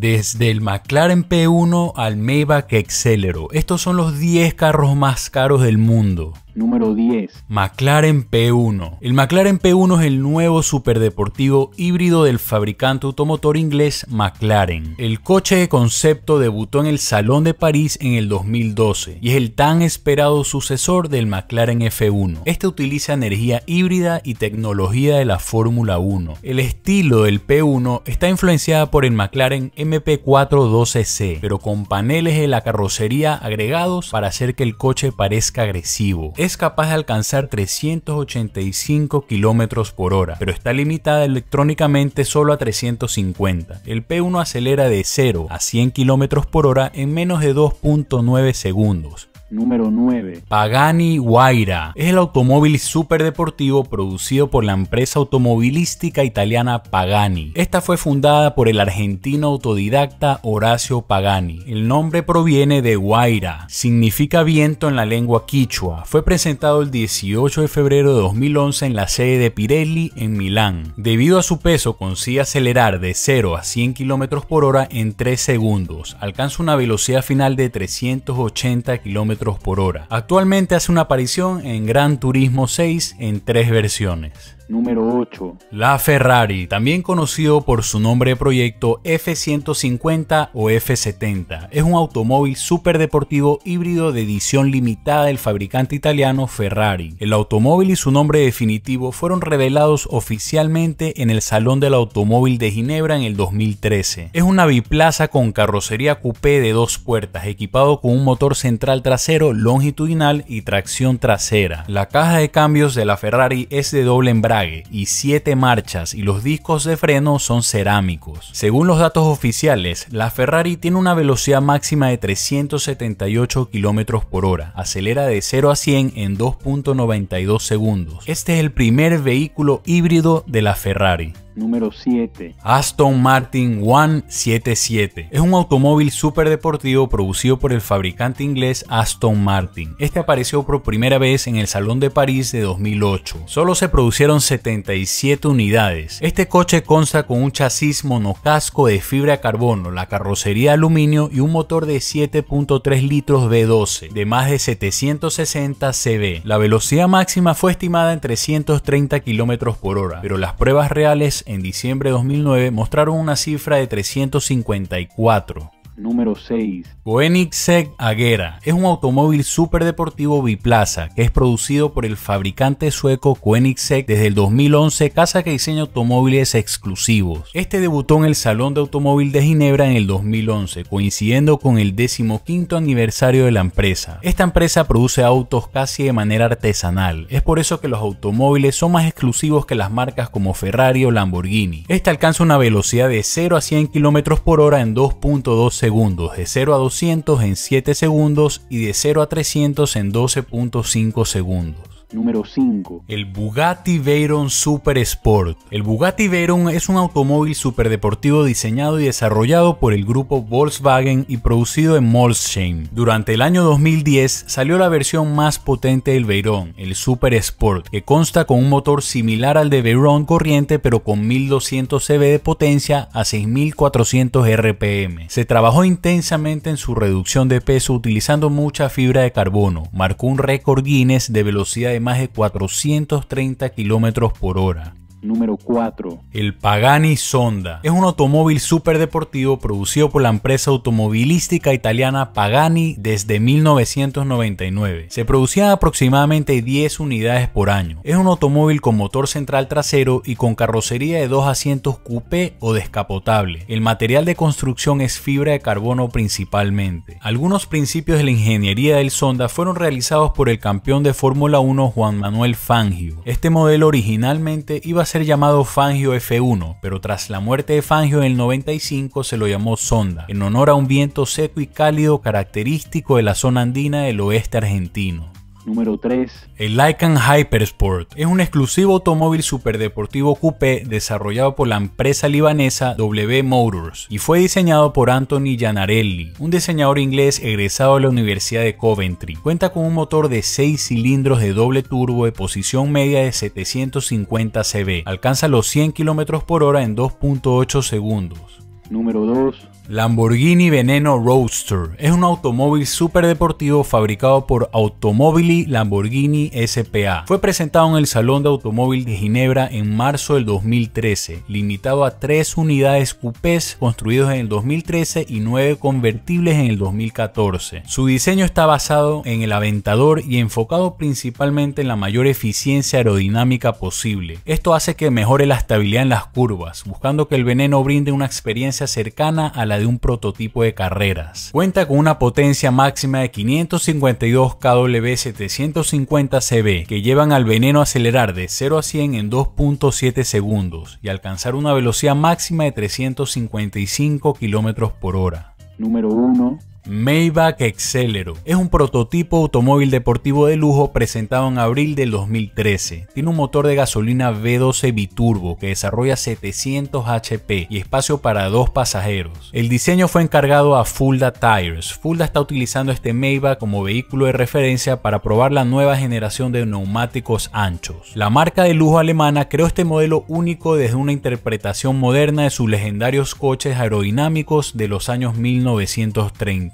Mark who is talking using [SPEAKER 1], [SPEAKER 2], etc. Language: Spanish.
[SPEAKER 1] desde el McLaren P1 al Maybach Excelero. Estos son los 10 carros más caros del mundo. Número 10. McLaren P1. El McLaren P1 es el nuevo superdeportivo híbrido del fabricante automotor inglés McLaren. El coche de concepto debutó en el Salón de París en el 2012 y es el tan esperado sucesor del McLaren F1. Este utiliza energía híbrida y tecnología de la Fórmula 1. El estilo del P1 está influenciado por el McLaren mp 4 12 c pero con paneles de la carrocería agregados para hacer que el coche parezca agresivo es capaz de alcanzar 385 km por hora, pero está limitada electrónicamente solo a 350. El P1 acelera de 0 a 100 km por hora en menos de 2.9 segundos, Número 9. Pagani Huayra es el automóvil superdeportivo producido por la empresa automovilística italiana Pagani. Esta fue fundada por el argentino autodidacta Horacio Pagani. El nombre proviene de Huayra, significa viento en la lengua quichua. Fue presentado el 18 de febrero de 2011 en la sede de Pirelli en Milán. Debido a su peso consigue acelerar de 0 a 100 km por hora en 3 segundos. Alcanza una velocidad final de 380 km por hora. Actualmente hace una aparición en Gran Turismo 6 en tres versiones. Número 8. La Ferrari, también conocido por su nombre de proyecto F150 o F70, es un automóvil superdeportivo híbrido de edición limitada del fabricante italiano Ferrari. El automóvil y su nombre definitivo fueron revelados oficialmente en el Salón del Automóvil de Ginebra en el 2013. Es una biplaza con carrocería coupé de dos puertas, equipado con un motor central trasero longitudinal y tracción trasera. La caja de cambios de la Ferrari es de doble embrague y 7 marchas y los discos de freno son cerámicos. Según los datos oficiales, la Ferrari tiene una velocidad máxima de 378 km por hora, acelera de 0 a 100 en 2.92 segundos. Este es el primer vehículo híbrido de la Ferrari número 7. Aston Martin 77 Es un automóvil deportivo producido por el fabricante inglés Aston Martin. Este apareció por primera vez en el Salón de París de 2008. Solo se produjeron 77 unidades. Este coche consta con un chasis monocasco de fibra de carbono, la carrocería de aluminio y un motor de 7.3 litros V12 de más de 760 CV La velocidad máxima fue estimada en 330 km por hora, pero las pruebas reales en diciembre de 2009 mostraron una cifra de 354 número 6. Koenigsegg Agera es un automóvil superdeportivo biplaza que es producido por el fabricante sueco Koenigsegg desde el 2011, casa que diseña automóviles exclusivos. Este debutó en el Salón de Automóvil de Ginebra en el 2011, coincidiendo con el 15 aniversario de la empresa. Esta empresa produce autos casi de manera artesanal, es por eso que los automóviles son más exclusivos que las marcas como Ferrari o Lamborghini. Este alcanza una velocidad de 0 a 100 km por hora en 2.2 segundos de 0 a 200 en 7 segundos y de 0 a 300 en 12.5 segundos. Número 5. El Bugatti Veyron Super Sport. El Bugatti Veyron es un automóvil superdeportivo diseñado y desarrollado por el grupo Volkswagen y producido en Molsheim. Durante el año 2010 salió la versión más potente del Veyron, el Super Sport, que consta con un motor similar al de Veyron corriente pero con 1200 CV de potencia a 6400 RPM. Se trabajó intensamente en su reducción de peso utilizando mucha fibra de carbono. Marcó un récord Guinness de velocidad de más de 430 kilómetros por hora. Número 4. El Pagani Sonda. Es un automóvil superdeportivo producido por la empresa automovilística italiana Pagani desde 1999. Se producían aproximadamente 10 unidades por año. Es un automóvil con motor central trasero y con carrocería de dos asientos coupé o descapotable. El material de construcción es fibra de carbono principalmente. Algunos principios de la ingeniería del Sonda fueron realizados por el campeón de Fórmula 1 Juan Manuel Fangio. Este modelo originalmente iba a ser llamado Fangio F1, pero tras la muerte de Fangio en el 95 se lo llamó Sonda, en honor a un viento seco y cálido característico de la zona andina del oeste argentino. Número 3. El Lycan Hypersport es un exclusivo automóvil superdeportivo coupé desarrollado por la empresa libanesa W Motors y fue diseñado por Anthony Gianarelli, un diseñador inglés egresado de la Universidad de Coventry. Cuenta con un motor de 6 cilindros de doble turbo de posición media de 750 CV. Alcanza los 100 km por hora en 2.8 segundos. Número 2. Lamborghini Veneno Roadster es un automóvil superdeportivo fabricado por Automobili Lamborghini SPA. Fue presentado en el Salón de Automóvil de Ginebra en marzo del 2013, limitado a tres unidades coupés construidos en el 2013 y nueve convertibles en el 2014. Su diseño está basado en el Aventador y enfocado principalmente en la mayor eficiencia aerodinámica posible. Esto hace que mejore la estabilidad en las curvas, buscando que el veneno brinde una experiencia cercana a la de un prototipo de carreras. Cuenta con una potencia máxima de 552 kW 750 CB que llevan al veneno a acelerar de 0 a 100 en 2.7 segundos y alcanzar una velocidad máxima de 355 km por hora. Número 1. Maybach Excelero. Es un prototipo automóvil deportivo de lujo presentado en abril del 2013. Tiene un motor de gasolina V12 biturbo que desarrolla 700 HP y espacio para dos pasajeros. El diseño fue encargado a Fulda Tires. Fulda está utilizando este Maybach como vehículo de referencia para probar la nueva generación de neumáticos anchos. La marca de lujo alemana creó este modelo único desde una interpretación moderna de sus legendarios coches aerodinámicos de los años 1930.